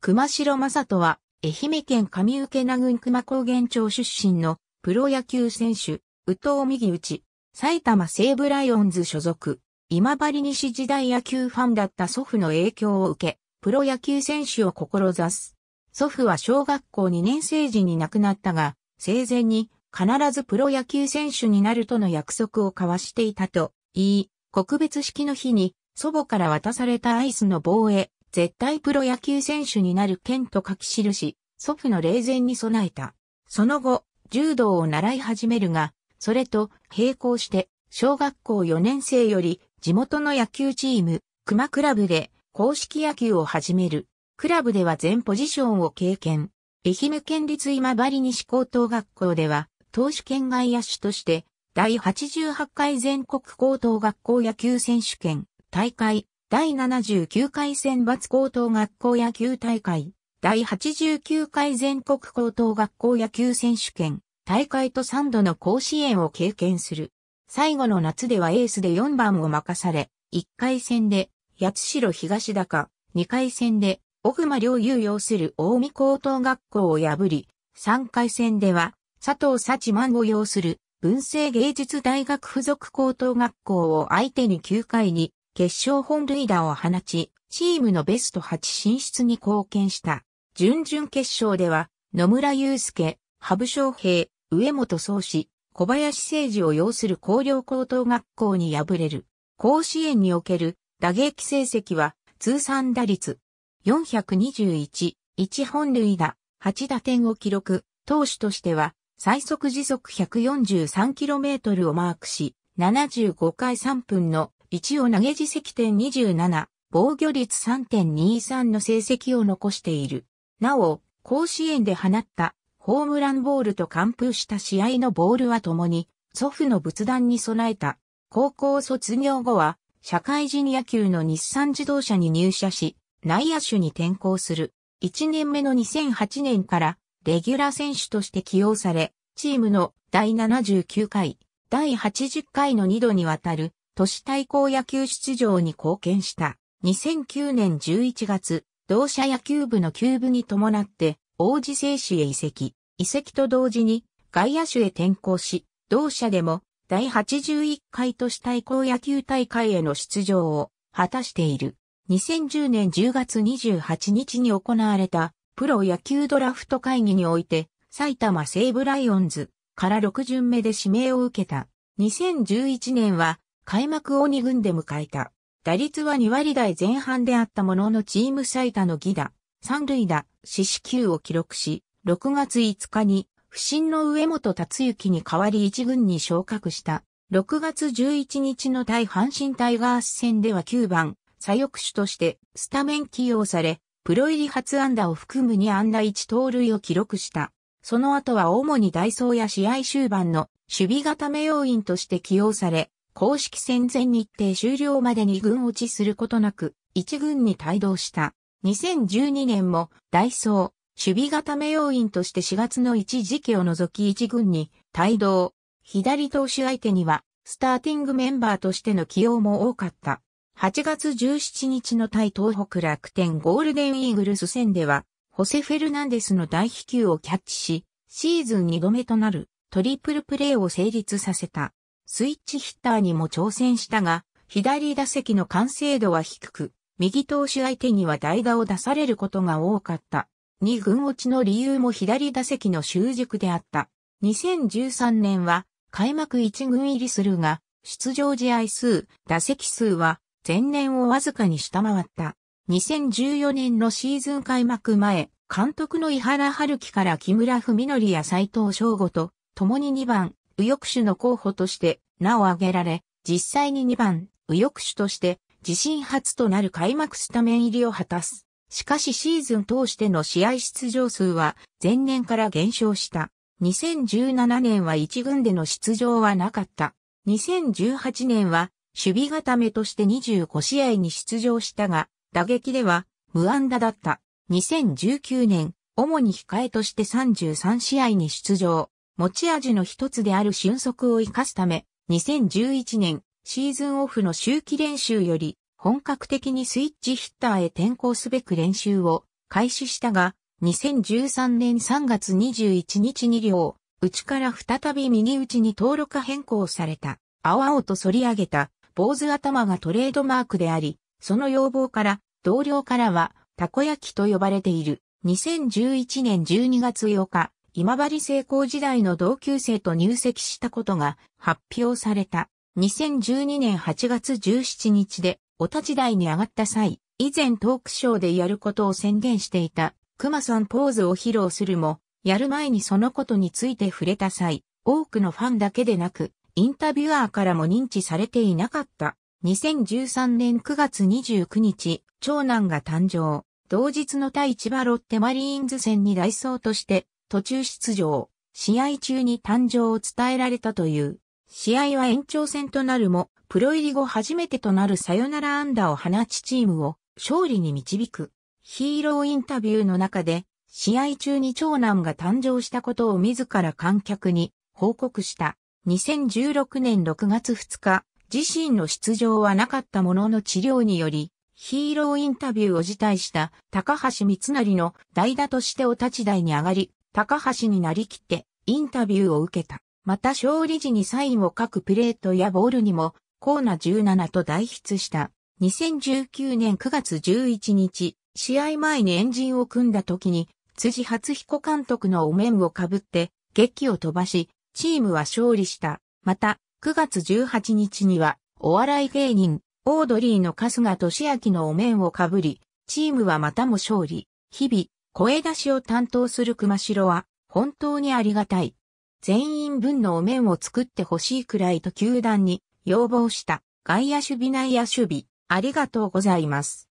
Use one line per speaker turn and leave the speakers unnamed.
熊代正人は、愛媛県上受名郡熊高原町出身のプロ野球選手、宇藤右内、埼玉西武ライオンズ所属、今治西時代野球ファンだった祖父の影響を受け、プロ野球選手を志す。祖父は小学校2年生時に亡くなったが、生前に必ずプロ野球選手になるとの約束を交わしていたと言い、告別式の日に祖母から渡されたアイスの棒へ絶対プロ野球選手になる剣と書き記し、祖父の霊前に備えた。その後、柔道を習い始めるが、それと並行して、小学校4年生より地元の野球チーム、熊クラブで公式野球を始める。クラブでは全ポジションを経験。愛媛県立今治西高等学校では、投手県外野手として、第88回全国高等学校野球選手権大会第79回選抜高等学校野球大会、第89回全国高等学校野球選手権、大会と3度の甲子園を経験する。最後の夏ではエースで4番を任され、1回戦で、八代東高、2回戦で、小熊良優要する大見高等学校を破り、3回戦では、佐藤幸万を要する、文政芸術大学附属高等学校を相手に9回に、決勝本塁打を放ち、チームのベスト8進出に貢献した。準々決勝では、野村祐介、羽生昌平、上本総志、小林誠治を擁する高陵高等学校に敗れる。甲子園における打撃成績は通算打率421、1本塁打、8打点を記録、投手としては最速時速 143km をマークし、75回3分の一応投げ自責点27、防御率3.23の成績を残している。なお、甲子園で放ったホームランボールと完封した試合のボールは共に祖父の仏壇に備えた。高校卒業後は社会人野球の日産自動車に入社し、内野手に転向する。1年目の2008年からレギュラー選手として起用され、チームの第79回、第80回の2度にわたる都市対抗野球出場に貢献した。2009年11月、同社野球部の休部に伴って、王子製紙へ移籍。移籍と同時に、外野手へ転向し、同社でも、第81回都市対抗野球大会への出場を果たしている。2010年10月28日に行われたプロ野球ドラフト会議において埼玉西武ライオンズから6巡目で指名を受けた。2011年は開幕を2軍で迎えた。打率は2割台前半であったもののチーム最多の犠打、三塁打、四死球を記録し、6月5日に不審の上本達之に代わり1軍に昇格した。6月11日の対阪神タイガース戦では9番、左翼手としてスタメン起用され、プロ入り初安打を含む2安打1盗塁を記録した。その後は主にダイソーや試合終盤の守備固め要員として起用され、公式戦前日程終了までに軍落ちすることなく、一軍に帯同した。2012年も、ダイソー、守備固め要員として4月の一時期を除き一軍に帯同。左投手相手には、スターティングメンバーとしての起用も多かった。8月17日の対東北楽天ゴールデンイーグルス戦では、ホセ・フェルナンデスの大飛球をキャッチし、シーズン2度目となるトリプルプレーを成立させた。スイッチヒッターにも挑戦したが、左打席の完成度は低く、右投手相手には代打を出されることが多かった。二軍落ちの理由も左打席の習熟であった。2013年は開幕一軍入りするが、出場試合数、打席数は前年をわずかに下回った。2014年のシーズン開幕前、監督の井原春樹から木村文則や斎藤翔吾と、共に2番、右翼手の候補として名を挙げられ、実際に2番、右翼手として、自身初となる開幕スタメン入りを果たす。しかしシーズン通しての試合出場数は前年から減少した。2017年は1軍での出場はなかった。2018年は守備固めとして25試合に出場したが、打撃では無安打だった。2019年、主に控えとして33試合に出場。持ち味の一つである俊足を生かすため、2011年シーズンオフの周期練習より本格的にスイッチヒッターへ転向すべく練習を開始したが、2013年3月21日に両、内から再び右打ちに登録変更された、青々と反り上げた坊主頭がトレードマークであり、その要望から同僚からはたこ焼きと呼ばれている。2011年12月8日、今治成功時代の同級生と入籍したことが発表された。2012年8月17日で、お立ち台に上がった際、以前トークショーでやることを宣言していた、熊さんポーズを披露するも、やる前にそのことについて触れた際、多くのファンだけでなく、インタビュアーからも認知されていなかった。2013年9月29日、長男が誕生。同日の対千葉ロッテマリーンズ戦にダイソーとして途中出場、試合中に誕生を伝えられたという。試合は延長戦となるも、プロ入り後初めてとなるサヨナラ安打を放ちチームを勝利に導く。ヒーローインタビューの中で、試合中に長男が誕生したことを自ら観客に報告した。2016年6月2日、自身の出場はなかったものの治療により、ヒーローインタビューを辞退した高橋光成の代打としてお立ち台に上がり、高橋になりきってインタビューを受けた。また勝利時にサインを書くプレートやボールにもコーナー17と代筆した。2019年9月11日、試合前にエンジンを組んだ時に、辻初彦監督のお面をかぶって、劇を飛ばし、チームは勝利した。また、9月18日には、お笑い芸人、オードリーの春日俊明のお面をかぶり、チームはまたも勝利。日々、声出しを担当する熊代は、本当にありがたい。全員分のお面を作ってほしいくらいと球団に要望した。外野守備内野守備、ありがとうございます。